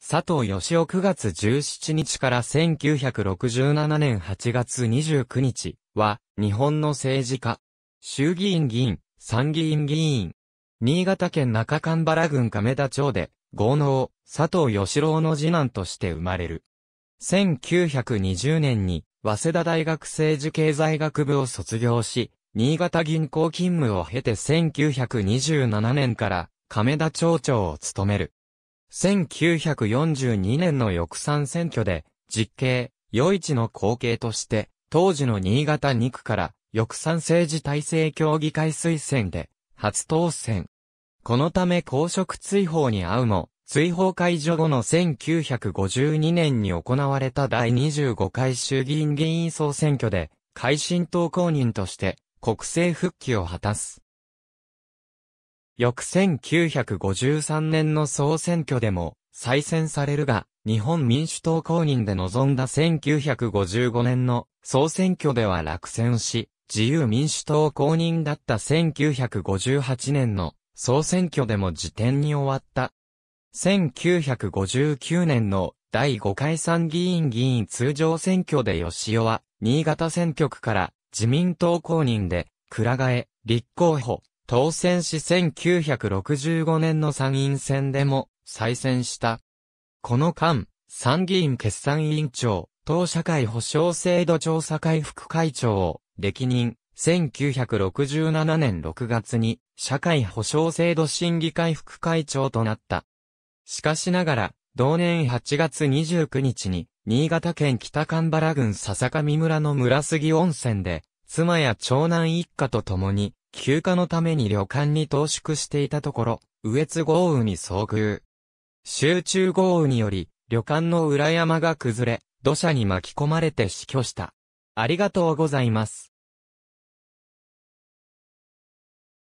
佐藤義夫9月17日から1967年8月29日は、日本の政治家、衆議院議員、参議院議員、新潟県中間原郡亀田町で、豪農、佐藤義郎の次男として生まれる。1920年に、早稲田大学政治経済学部を卒業し、新潟銀行勤務を経て1927年から亀田町長を務める。1942年の翌産選挙で、実刑、余市の後継として、当時の新潟2区から、翌産政治体制協議会推薦で、初当選。このため公職追放に遭うも、追放解除後の1952年に行われた第25回衆議院議員総選挙で、改新党公認として、国政復帰を果たす。翌1953年の総選挙でも再選されるが、日本民主党公認で臨んだ1955年の総選挙では落選し、自由民主党公認だった1958年の総選挙でも辞典に終わった。1959年の第5回参議院議員通常選挙で吉尾は、新潟選挙区から自民党公認で、倉替え、立候補、当選し1965年の参院選でも再選した。この間、参議院決算委員長、党社会保障制度調査会副会長を歴任、1967年6月に社会保障制度審議会副会長となった。しかしながら、同年8月29日に、新潟県北神原郡笹上村の村杉温泉で、妻や長男一家と共に、休暇のために旅館に投縮していたところ、羽越豪雨に遭遇。集中豪雨により、旅館の裏山が崩れ、土砂に巻き込まれて死去した。ありがとうございます。